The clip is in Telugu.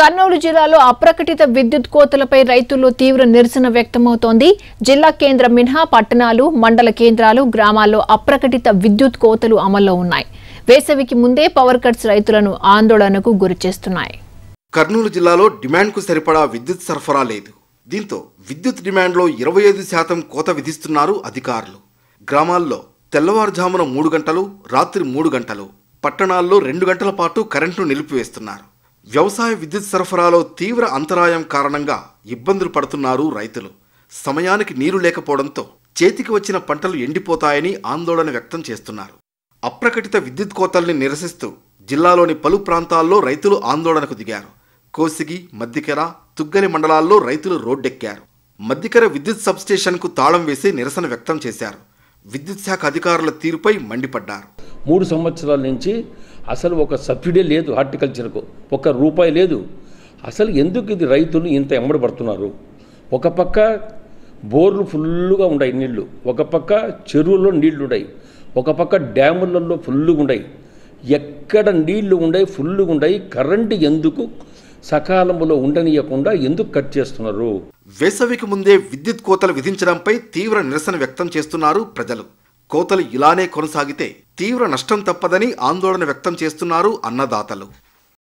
కర్నూలు జిల్లాలో అప్రకటిత విద్యుత్ కోతలపై రైతుల్లో తీవ్ర నిరసన వ్యక్తమవుతోంది జిల్లా కేంద్రం మినహా పట్టణాలు మండల కేంద్రాలు గ్రామాల్లో అప్రకటిత విద్యుత్ కోతలు అమల్లో ఉన్నాయి వేసవికి ముందే పవర్ కట్స్ రైతులను ఆందోళనకు గురిచేస్తున్నాయి కర్నూలు జిల్లాలో డిమాండ్కు సరిపడా విద్యుత్ సరఫరా లేదు దీంతో విద్యుత్ డిమాండ్లో ఇరవై ఐదు శాతం కోత విధిస్తున్నారు అధికారులు గ్రామాల్లో తెల్లవారుజామున మూడు గంటలు రాత్రి మూడు గంటలు పట్టణాల్లో రెండు గంటల పాటు కరెంటును నిలిపివేస్తున్నారు వ్యవసాయ విద్యుత్ సరఫరాలో తీవ్ర అంతరాయం కారణంగా ఇబ్బందులు పడుతున్నారు రైతులు సమయానికి నీరు లేకపోవడంతో చేతికి వచ్చిన పంటలు ఎండిపోతాయని ఆందోళన వ్యక్తం చేస్తున్నారు అప్రకటిత విద్యుత్ కోతల్ని నిరసిస్తూ జిల్లాలోని పలు ప్రాంతాల్లో రైతులు ఆందోళనకు దిగారు కోసిగి మద్దికెర తుగ్గని మండలాల్లో రైతులు రోడ్డెక్కారు మద్దికెర విద్యుత్ సబ్స్టేషన్కు తాళం వేసి నిరసన వ్యక్తం చేశారు విద్యుత్ శాఖ అధికారుల తీరుపై మండిపడ్డారు మూడు సంవత్సరాల నుంచి అసలు ఒక సబ్సిడీ లేదు హార్టికల్చర్కు ఒక రూపాయి లేదు అసలు ఎందుకు ఇది రైతులు ఇంత ఎమ్మడబడుతున్నారు ఒక పక్క బోర్లు ఫుల్గా ఉన్నాయి నీళ్లు ఒక పక్క చెరువుల్లో నీళ్లు ఉన్నాయి ఒక పక్క డ్యాములలో ఫుల్గా ఉన్నాయి ఎక్కడ నీళ్లు ఉన్నాయి ఫుల్గా ఉన్నాయి కరెంటు ఎందుకు సకాలంలో ఉండనీయకుండా ఎందుకు కట్ చేస్తున్నారు వేసవికి ముందే విద్యుత్ కోతలు విధించడంపై తీవ్ర నిరసన వ్యక్తం చేస్తున్నారు ప్రజలు కోతలు ఇలానే కొనసాగితే తీవ్ర నష్టం తప్పదని ఆందోళన వ్యక్తం చేస్తున్నారు అన్నదాతలు